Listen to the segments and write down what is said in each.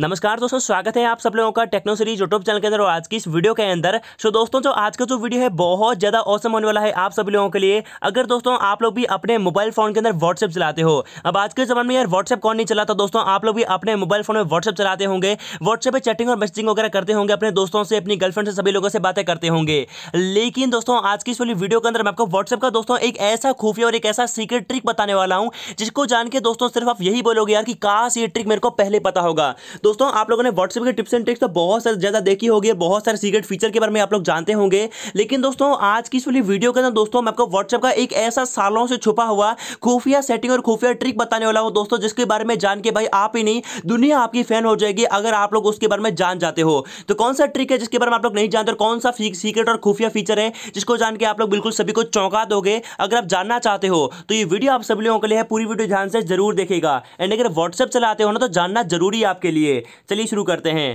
नमस्कार दोस्तों स्वागत है आप सब लोगों का टेक्नो सीरीज यूट्यूब चैनल के अंदर और आज की इस वीडियो के अंदर सो दोस्तों जो आज का जो वीडियो है बहुत ज़्यादा औसम होने वाला है आप सभी लोगों के लिए अगर दोस्तों आप लोग भी अपने मोबाइल फोन के अंदर व्हाट्सएप चलाते हो अब आज के जमाने में यार व्हाट्सएप कौन नहीं चलाता दोस्तों आप लोग भी अपने मोबाइल फोन में व्हाट्सएप चलाते होंगे व्हाट्सएप पर चैटिंग और मैसेजिंग वगैरह करते होंगे अपने दोस्तों से अपनी गर्लफ्रेंड से सभी लोगों से बातें करते होंगे लेकिन दोस्तों आज की इस वाली वीडियो के अंदर मैं आपको व्हाट्सएप का दोस्तों एक ऐसा खुफिया और एक ऐसा सीक्रेट ट्रिक बताने वाला हूँ जिसको जान के दोस्तों सिर्फ आप यही बोलोगे यार कि काश ये ट्रिक मेरे को पहले पता होगा दोस्तों आप लोगों ने व्हाट्सएप के टिप्स एंड ट्रिक्स तो बहुत सारी ज्यादा देखी होगी बहुत सारे सीक्रेट फीचर के बारे में आप लोग जानते होंगे लेकिन दोस्तों आज की इस वाली वीडियो के अंदर दोस्तों मैं आपको व्हाट्सएप का एक ऐसा सालों से छुपा हुआ खुफिया सेटिंग और खुफिया ट्रिक बताने वाला हूँ दोस्तों जिसके बारे में जान के भाई आप ही नहीं दुनिया आपकी फैन हो जाएगी अगर आप लोग उसके बारे में जान जाते हो तो कौन सा ट्रिक है जिसके बारे में आप लोग नहीं जानते और कौन सा सीक्रेट और खुफिया फीचर है जिसको जान के आप लोग बिल्कुल सभी को चौंका दोगे अगर आप जानना चाहते हो तो ये वीडियो आप सभी लोगों के लिए है पूरी वीडियो ध्यान से जरूर देखेगा एंड अगर व्हाट्सएप चलाते हो ना तो जानना जरूरी है आपके लिए चलिए शुरू करते हैं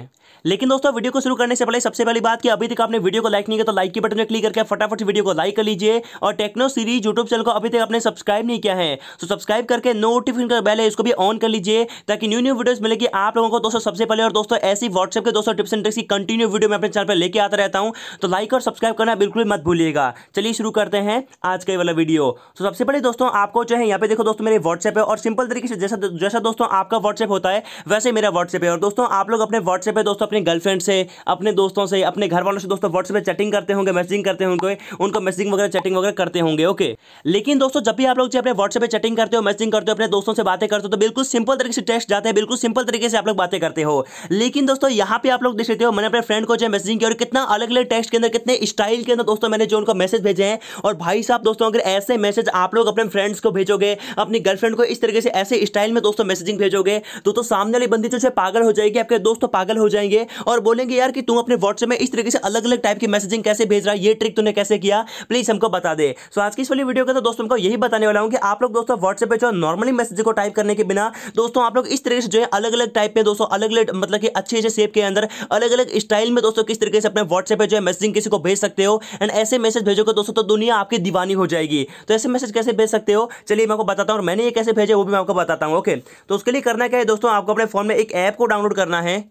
लेकिन दोस्तों वीडियो को शुरू करने से पहले सबसे पहली बात कि अभी तक आपने वीडियो को लाइक नहीं किया तो लाइक के बटन में क्लिक करके फटाफट वीडियो को लाइक कर लीजिए और टेक्नो सीरीज यूट्यूब चैनल को अभी तक आपने सब्सक्राइब नहीं किया है तो सब्सक्राइब करके नोटिफिकेशन का बेल है इसको भी ऑन कर लीजिए ताकि न्यू न्यू वीडियोज मिलेगी आप लोगों को दोस्तों सबसे पहले और दोस्तों ऐसी व्हाट्सएप के दोस्तों टिप्स एंड ट्रिक्स की कंटिन्यू वीडियो मैं अपने चैनल पर लेकर आता रहता हूँ तो लाइक और सब्सक्राइब करना बिल्कुल मत भूलिएगा चलिए शुरू करते हैं आज का वाला वीडियो तो सबसे पहले दोस्तों आपको जो है यहाँ पे देखो दोस्तों मेरे व्हाट्सएप है और सिंपल तरीके से जैसा जैसा दोस्तों आपका व्हाट्सएप होता है वैसे मेरा व्हाट्सएप है और दोस्तों आप लोग अपने व्हाट्सएप है दोस्तों अपने गर्लफ्रेंड से अपने दोस्तों से अपने घर वालों से दोस्तों व्हाट्सएप पर चैटिंग करते होंगे मैसेजिंग करते होंगे उनको मैसेजिंग वगैरह चैटिंग वगैरह करते होंगे ओके लेकिन दोस्तों जब भी आप लोग अपने व्हाट्सएप पर चैटिंग करते हो मैसेजिंग करते हो अपने दोस्तों से बातें करते हो तो बिल्कुल सिंपल तरीके से टेस्ट जाते हैं बिल्कुल सिंपल तरीके से आप लोग बातें करते हो लेकिन दोस्तों यहाँ पे आप लोग देख सकते हो मैंने अपने फ्रेंड को जो मैसेजिंग किया और कितना अलग अलग टेस्ट के अंदर कितने स्टाइल के अंदर दोस्तों मैंने जो उनको मैसेज भेजे हैं और भाई साहब दोस्तों अगर ऐसे मैसेज आप लोग अपने फ्रेंड्स को भेजोगे अपनी गर्लफ्रेंड को इस तरीके से ऐसे स्टाइल में दोस्तों मैसेजिंग भेजोगे तो, तो सामने वाली बंदी जो है पागल हो जाएगी आपके दोस्तों तो पागल हो जाएंगे करेंगे और बोलेंगे यार कि तुम अपने व्हाट्सएप में इस तरीके से अलग अलग टाइप की मैसेजिंग कैसे भेज रहा है ये ट्रिक तुमने कैसे किया प्लीज़ हमको बता दे सो आज की इस वाली वीडियो का तो दोस्तों हमको यही बताने वाला हूँ कि आप लोग दोस्तों व्हाट्सएप पर जो नॉर्मली मैसेज को टाइप करने के बिना दोस्तों आप लोग इस तरीके से जो है अलग अलग टाइप में दोस्तों अलग अलग मतलब कि अच्छे अच्छे सेप के अंदर अलग अलग स्टाइल में दोस्तों किस तरीके से अपने व्हाट्सएप पर जो है मैसेजिंग किसी को भेज सकते हो एंड ऐसे मैसेज भेजोगे दोस्तों तो दुनिया आपकी दीवानी हो जाएगी तो ऐसे मैसेज कैसे भेज सकते हो चलिए मैं आपको बताता हूँ और मैंने ये कैसे भेजे वो भी मैं आपको बताता हूँ ओके तो उसके लिए करना क्या है दोस्तों आपको अपने फ़ोन में एक ऐप को डाउनलोड करना है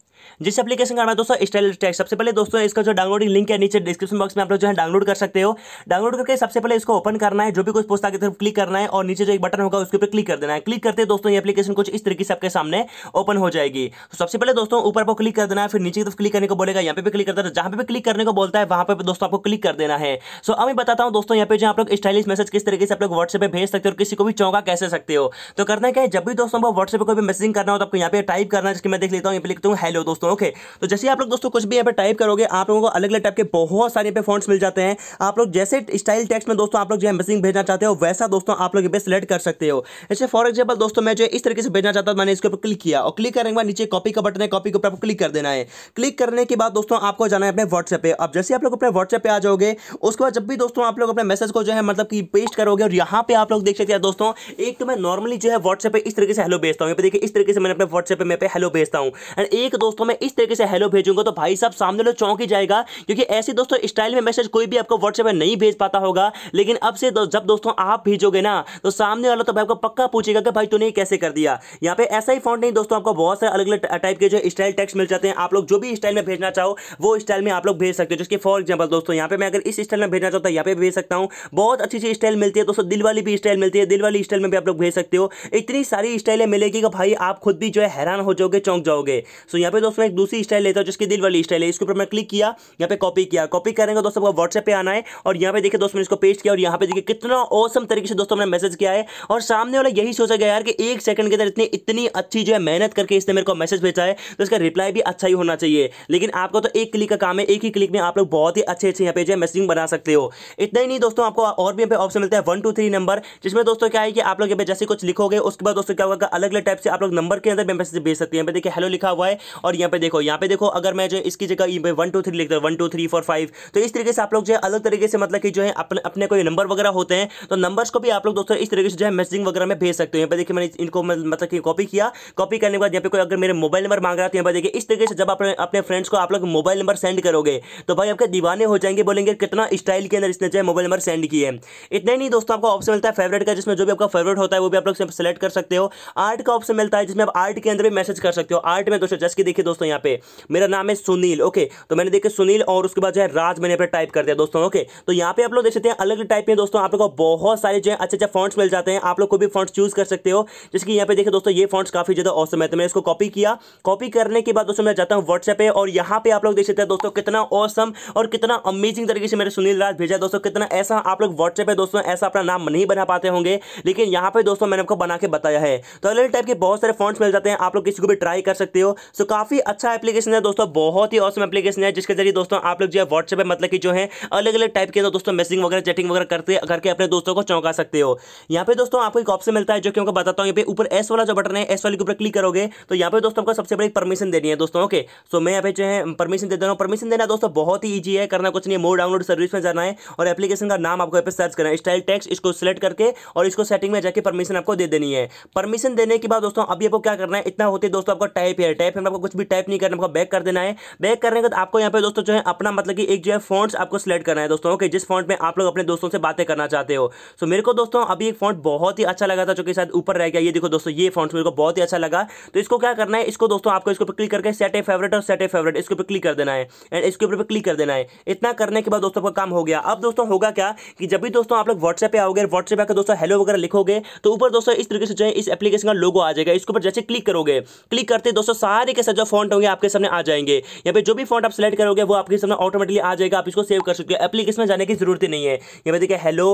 जिस एप्लीकेशन का नाम है दोस्तों स्टाइल टैक्स सबसे पहले दोस्तों इसका जो डाउनलोडिंग लिंक है नीचे डिस्क्रिप्शन बॉक्स में आप लोग जो है डाउनलोड कर सकते हो डाउनलोड करके सबसे पहले इसको ओपन करना है जो भी कुछ पुस्तक की तरफ क्लिक करना है और नीचे जो एक बटन होगा उसके ऊपर क्लिक कर देना है क्लिक करते दोस्तों ये एप्लीकेशन कुछ इस तरीके से आपके सामने ओपन हो जाएगी तो सबसे पहले दोस्तों ऊपर पर क्लिक कर देना है फिर नीचे की तरफ क्लिक करने को बोलेगा यहाँ पे भी क्लिक करता है जहाँ पे भी क्लिक करने को बोलता है वहाँ पर दोस्तों आपको क्लिक कर देना है सो अभी बताता हूँ दोस्तों यहाँ पे जो आप लोग स्टाइलिश मैसेज किस तरीके से आप लोग व्हाट्सएप भेज सकते हो किसी को भी चौंका कैसे सकते हो तो करना क्या है जब भी दोस्तों व्हाट्सएप पर कोई भी मैसेजिंग करना हो तो आपको यहाँ पे टाइप करना है जिसकी मैं देख लेता हूँ यहाँ लिखता हूँ हेलो दोस्तों ओके तो जैसे आप लोग दोस्तों कुछ भी यहाँ पर टाइप करोगे आप लोगों को अलग अलग टाइप के बहुत सारे पे फॉन्ट्स मिल जाते हैं आप लोग जैसे स्टाइल टेक्स में दोस्तों आप लोग जो एम्बेसिंग भेजना चाहते हो वैसा दोस्तों आप लोग पे सिलेक्ट कर सकते हो जैसे फॉर एग्जाम्पल दोस्तों मैं जो इस तरीके से भेजना चाहता हूँ मैंने इसके ऊपर क्लिक किया और क्लिक करेंगे नीचे कॉपी का बटन है कॉपी के ऊपर क्लिक कर देना है क्लिक करने के बाद दोस्तों आपको जाना है अपने व्हाट्सएप पर अब जैसे आप लोग अपने व्हाट्सएप पर आ जाओगे उसके बाद जब भी दोस्तों आप लोग अपने मैसेज को जो है मतलब कि पेस्ट करोगे और यहाँ पे आप लोग देख सकते हैं दोस्तों एक तो मैं नॉर्मली जो है व्हाट्सएप पर इस तरीके से हेलो भेजता हूँ देखिए इस तरीके से मैंने अपने व्हाट्सएप पर मैं पे हेलो भेजता हूँ एंड एक दोस्तों दोस्तों मैं इस तरीके से हेलो भेजूंगा तो भाई साहब सामने लोग चौंक ही जाएगा क्योंकि ऐसे दोस्तों स्टाइल में मैसेज कोई भी आपको व्हाट्सएप में नहीं भेज पाता होगा लेकिन अब से दो, जब दोस्तों आप भेजोगे ना तो सामने वाला तो भाई आपको पक्का पूछेगा कि भाई तूने कैसे कर दिया यहाँ पे ऐसा ही फॉन्ट नहीं दोस्तों आपको बहुत सारे अलग अलग टाइप के जो स्टाइल टेक्स मिल जाते हैं आप लोग जो भी स्टाइल में भेजना चाहो वो स्टाइल में आप लोग भेज सकते हो जिसके फॉर एग्जाम्पल दोस्तों यहाँ पे मैं अगर इस स्टाइल में भेजना चाहता हूँ यहाँ पे भेज सकता हूँ बहुत अच्छी अच्छी स्टाइल मिलती है दोस्तों दिल वाली भी स्टाइल मिलती है दिल वाली स्टाइल में भी आप लोग भेज सकते हो इतनी सारी स्टाइलें मिलेगी कि भाई आप खुद भी जो है हैरान हो जाओगे चौंक जाओगे सो यहाँ पे दोस्तों एक दूसरी स्टाइल लेता हूँ जिसकी दिल वाली स्टाइल है इसके ऊपर मैं क्लिक किया यहाँ पे कॉपी किया कॉपी करेंगे दोस्तों आपको व्हाट्सएप पे आना है और यहाँ पे देखिए दोस्तों मैंने इसको पेस्ट किया और यहाँ पे देखिए कितना औसम तरीके से दोस्तों मैंने मैसेज किया है और सामने वाला यही सोचा गया यार कि एक सेकंड के अंदर इतनी इतनी अच्छी जो है मेहनत करके इसने मेरे को मैसेज भेजा है तो इसका रिप्लाई भी अच्छा ही होना चाहिए लेकिन आपको तो एक क्लिक का काम है एक ही क्लिक में आप लोग बहुत ही अच्छे अच्छे यहाँ पे जो है मैसेजिंग बना सकते हो इतना ही नहीं दोस्तों आपको और भी यहाँ पे ऑप्शन मिलता है वन टू थ्री नंबर जिसमें दोस्तों क्या है कि आप लोग यहाँ पे जैसे कुछ लिखोगे उसके बाद दोस्तों क्या होगा अलग अलग टाइप से आप लोग नंबर के अंदर मैसेज भेज सकते हैं यहाँ पे देखिए हेलो लिखा हुआ है और यहाँ पे देखो यहाँ पे देखो अगर मैं जो इसकी जगह वन टू थ्री लिखता हूँ one two three four five तो इस तरीके से आप लोग जो है अलग तरीके से मतलब कि जो है अपने अपने कोई नंबर वगैरह होते हैं तो नंबर्स को भी आप लोग दोस्तों इस तरीके से जो है मैसेजिंग वगैरह में भेज सकते हो यहाँ पे देखिए मैंने इनको मतलब कि कॉपी किया कॉपी करने के बाद यहाँ पे कोई अगर मेरे मोबाइल नंबर मांग रहा है तो यहाँ पर देखिए इस तरीके से जब अपने अपने फ्रेंड्स को आप लोग मोबाइल नंबर सेंड करोगे तो भाई आपके दीवाने हो जाएंगे बोलेंगे कितना स्टाइल के अंदर इसने जो है मोबाइल नंबर सेंड किए इतना ही नहीं दोस्तों आपको ऑप्शन मिलता है फेवरेट का जिसमें जो भी आपका फेवरेट होता है वो भी आप लोग सेलेक्ट कर सकते हो आर्ट का ऑप्शन मिलता है जिसमें आप आर्ट के अंदर भी मैसेज कर सकते हो आर्ट में दोस्तों जैसे कि देखिए दोस्तों यहाँ पे मेरा नाम है सुनील ओके तो मैंने देखे सुनील और उसके बाद जो है राज मैंने टाइप कर दिया दोस्तों ओके तो यहाँ पे आप लोग देख सकते हैं अलग टाइप में दोस्तों आप लोग को बहुत सारे जो है अच्छे अच्छे फॉन्ट्स मिल जाते हैं आप लोग को भी फॉन्ट्स चूज कर सकते हो जैसे कि यहाँ पे देखे दोस्तों ये फॉन्ट्स काफी ज्यादा ऑसम है तो मैंने इसको कॉपी किया कॉपी करने के बाद दोस्तों मैं जाता हूँ व्हाट्सएप पे और यहाँ पे आप लोग देख सकते हैं दोस्तों कितना ऑसम और कितना अमेजिंग तरीके से मेरे सुनील राज भेजा दोस्तों कितना ऐसा आप लोग व्हाट्सएप पे दोस्तों ऐसा अपना नाम नहीं बना पाते होंगे लेकिन यहाँ पे दोस्तों मैंने आपको बना के बताया है तो अलग टाइप के बहुत सारे फॉन्ट्स मिल जाते हैं आप लोग किसी को भी ट्राई कर सकते हो सो काफी काफ़ी अच्छा एप्लीकेशन है दोस्तों बहुत ही औसम एप्लीकेशन है जिसके जरिए दोस्तों आप लोग जो है व्हाट्सएप मतलब की जो है अलग अलग टाइप के तो दोस्तों मैसेज वगैरह चैटिंग वगैरह करते करके अपने दोस्तों को चौंका सकते हो यहाँ पे दोस्तों आपको एक ऑप्शन मिलता है जो कि मैं बताता हूँ ऊपर एस वाला जो बटन है एस वाले के ऊपर क्लिक करोगे तो यहाँ पे दोस्तों आपको सबसे बड़ी परमिशन देनी है दोस्तों ओके सो मैं यहाँ पे जो है परमिशन दे दे रहा हूँ परमिशन देना दोस्तों बहुत ही ईजी है करना कुछ नहीं है मोर डाउनलोड सर्विस में जाना है और एप्लीकेशन का नाम आपको यहाँ पर सर्च करना है स्टाइल टेक्स इसको सिलेक्ट करके और इसको सेटिंग में जाकर परमिशन आपको दे देनी है परमिशन देने के बाद दोस्तों अभी आपको क्या करना है इतना होते दोस्तों आपको टाइप है टाइप में आपको कुछ भी टाइप नहीं करना आपको बैक कर देना है बैक करने के बाद आपको यहाँ पे दोस्तों जो है अपना मतलब कि एक जो है फॉन्ट्स आपको सिलेक्ट करना है दोस्तों ओके जिस फॉन्ट में आप लोग अपने दोस्तों से बातें करना चाहते हो सो मेरे को दोस्तों अभी एक फॉन्ट बहुत ही अच्छा लगा था जो कि शायद ऊपर रह गया ये देखो दोस्तों ये फॉन्ट मेरे को बहुत ही अच्छा लगा तो इसको क्या करना है इसको दोस्तों आपको इसके ऊपर क्लिक करके सेट ए फेवरेट और सेट ए फेवरेट इसके ऊपर क्लिक कर देना है एंड इसके ऊपर क्लिक कर देना है इतना करने के बाद दोस्तों का काम हो गया अब दोस्तों होगा क्या कि जब भी दोस्तों आप लोग व्हाट्सएप पे आओगे व्हाट्सएप आकर दोस्तों हेलो वगैरह लिखोगे तो ऊपर दोस्तों इस तरीके से जो है इस एप्लीकेशन का लोगो आ जाएगा इसके ऊपर जैसे क्लिक करोगे क्लिक करते दोस्तों सारे के साथ जो फॉन्ट होंगे आपके सामने आ जाएंगे यहाँ पे जो भी फॉन्ट आप सेलेक्ट करोगे वो आपके सामने ऑटोमेटिकली आ जाएगा आप इसको सेव कर सकते हो एप्लीकेशन में जाने की जरूरत ही नहीं है यहाँ पे देखिए हेलो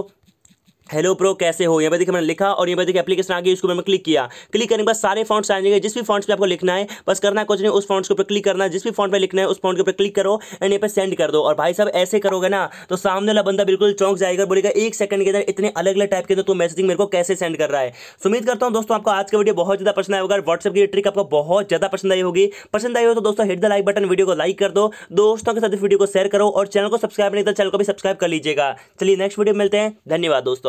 हेलो प्रो कैसे हो यहाँ पर देखिए मैंने लिखा और यहाँ पर देखिए एप्लीकेशन आ गई उसको मैंने क्लिक किया क्लिक करने के बाद सारे फॉन्ट्स आ जाएंगे जिस भी फॉन्ट्स पे आपको लिखना है बस करना कुछ नहीं उस फॉन्ट्स के ऊपर क्लिक करना है जिस भी फॉन्ट पे लिखना है उस फॉन्ट के ऊपर क्लिक करो एंड यहाँ पर सेंड कर दो और भाई साहब ऐसे करोगे ना तो सामने वाला बंदा बिल्कुल चौंक जाएगा बोलेगा एक सेकंड के अंदर इतने अलग अलग टाइप के अंदर तो मैसेजिंग मेरे को कैसे सेंड कर रहा है उम्मीद करता हूँ दोस्तों आपको आज का वीडियो बहुत ज़्यादा पसंद आया होगा व्हाट्सअप की ट्रिक आपको बहुत ज़्यादा पसंद आई होगी पसंद आई हो तो दोस्तों hit the like button video को लाइक कर दो दोस्तों के साथ इस वीडियो को शेयर करो और चैनल को सब्सक्राइब नहीं तो चैनल को भी सब्सक्राइब कर लीजिएगा चलिए नेक्स्ट वीडियो मिलते हैं धन्यवाद दोस्तों